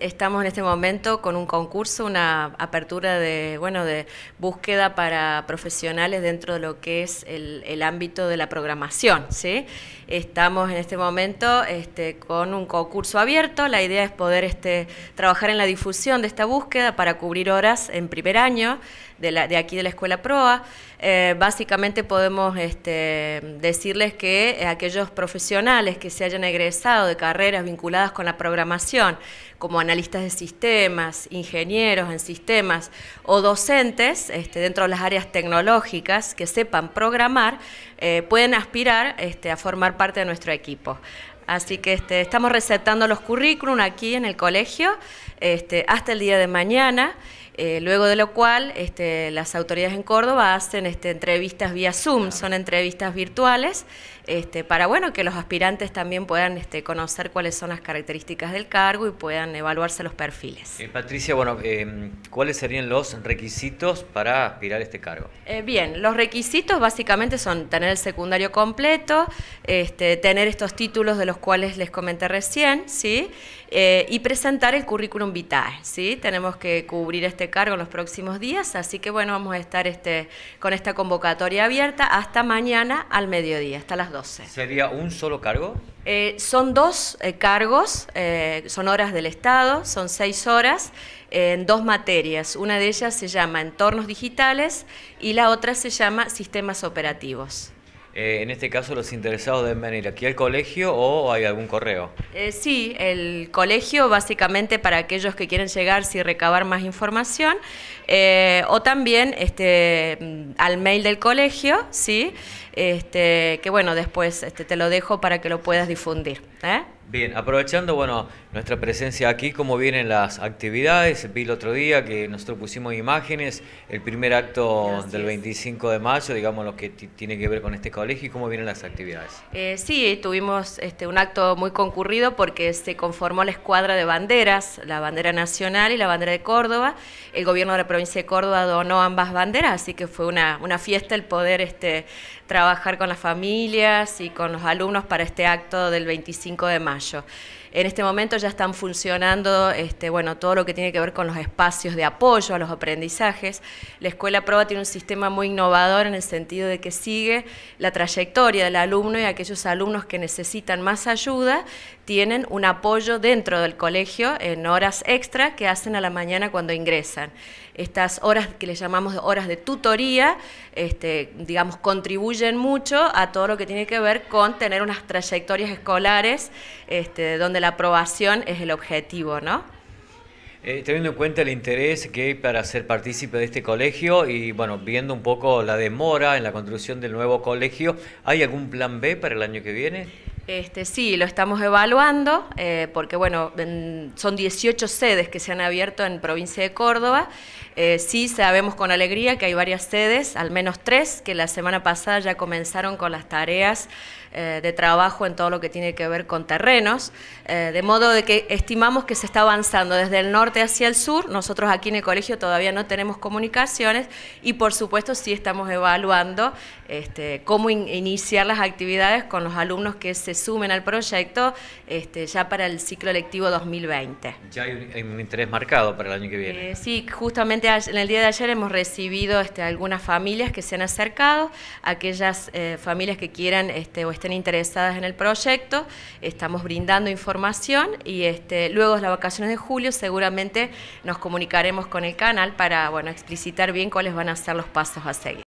Estamos en este momento con un concurso, una apertura de, bueno, de búsqueda para profesionales dentro de lo que es el, ámbito de la programación. ¿sí? Estamos en este momento este, con un concurso abierto. La idea es poder este, trabajar en la difusión de esta búsqueda para cubrir horas en primer año de, la, de aquí de la Escuela PROA. Eh, básicamente podemos este, decirles que aquellos profesionales que se hayan egresado de carreras vinculadas con la programación, como analistas de sistemas, ingenieros en sistemas o docentes este, dentro de las áreas tecnológicas que sepan programar, eh, pueden aspirar este, a formar parte de nuestro equipo. Así que este, estamos recetando los currículum aquí en el colegio. Este, hasta el día de mañana. Eh, luego de lo cual este, las autoridades en Córdoba hacen este, entrevistas vía Zoom, son entrevistas virtuales, para bueno, que los aspirantes también puedan conocer cuáles son las características del cargo y puedan evaluarse los perfiles. Eh, Patricia, bueno, em, ¿cuáles serían los requisitos para aspirar a este cargo? Eh, bien, los requisitos básicamente son tener el secundario completo, tener estos títulos de los cuales les comenté recién, ¿sí? y presentar el currículum vital, ¿sí? Tenemos que cubrir este cargo en los próximos días, así que bueno, vamos a estar este, con esta convocatoria abierta hasta mañana al mediodía, hasta las 12. ¿Sería un solo cargo? Eh, son dos eh, cargos, eh, son horas del Estado, son seis horas en dos materias. Una de ellas se llama entornos digitales y la otra se llama sistemas operativos. Eh, en este caso, los interesados deben venir aquí al colegio o hay algún correo. Eh, sí, el colegio básicamente para aquellos que quieren llegar y recabar más información eh, o también este, al mail del colegio, sí. Este, que bueno, después este, te lo dejo para que lo puedas difundir. ¿eh? Bien, aprovechando bueno, nuestra presencia aquí, cómo vienen las actividades, vi el otro día que nosotros pusimos imágenes, el primer acto del 25 de mayo, digamos lo que tiene que ver con este colegio y cómo vienen las actividades. Eh, sí, tuvimos este, un acto muy concurrido porque se conformó la escuadra de banderas, la bandera nacional y la bandera de Córdoba, el gobierno de la provincia de Córdoba donó ambas banderas, así que fue una, una fiesta el poder este, trabajar trabajar con las familias y con los alumnos para este acto del 25 de mayo. En este momento ya están funcionando este, bueno, todo lo que tiene que ver con los espacios de apoyo a los aprendizajes. La Escuela Proba tiene un sistema muy innovador en el sentido de que sigue la trayectoria del alumno y aquellos alumnos que necesitan más ayuda tienen un apoyo dentro del colegio en horas extra que hacen a la mañana cuando ingresan estas horas que le llamamos horas de tutoría, este, digamos, contribuyen mucho a todo lo que tiene que ver con tener unas trayectorias escolares este, donde la aprobación es el objetivo, ¿no? Eh, teniendo en cuenta el interés que hay para ser partícipe de este colegio y bueno, viendo un poco la demora en la construcción del nuevo colegio, ¿hay algún plan B para el año que viene? Este, sí, lo estamos evaluando eh, porque bueno, son 18 sedes que se han abierto en provincia de Córdoba. Eh, sí sabemos con alegría que hay varias sedes, al menos tres, que la semana pasada ya comenzaron con las tareas eh, de trabajo en todo lo que tiene que ver con terrenos, de modo de que estimamos que se está avanzando desde el norte hacia el sur. Nosotros aquí en el colegio todavía no tenemos comunicaciones y por supuesto sí estamos evaluando este, cómo iniciar las actividades con los alumnos que se sumen al proyecto este, ya para el ciclo lectivo 2020. Ya hay un, interés marcado para el año que viene. Eh, sí, justamente en el día de ayer hemos recibido este, algunas familias que se han acercado, aquellas eh, familias que quieran este, o estén interesadas en el proyecto, estamos brindando información y este, luego de las vacaciones de julio seguramente nos comunicaremos con el canal para bueno, explicitar bien cuáles van a ser los pasos a seguir.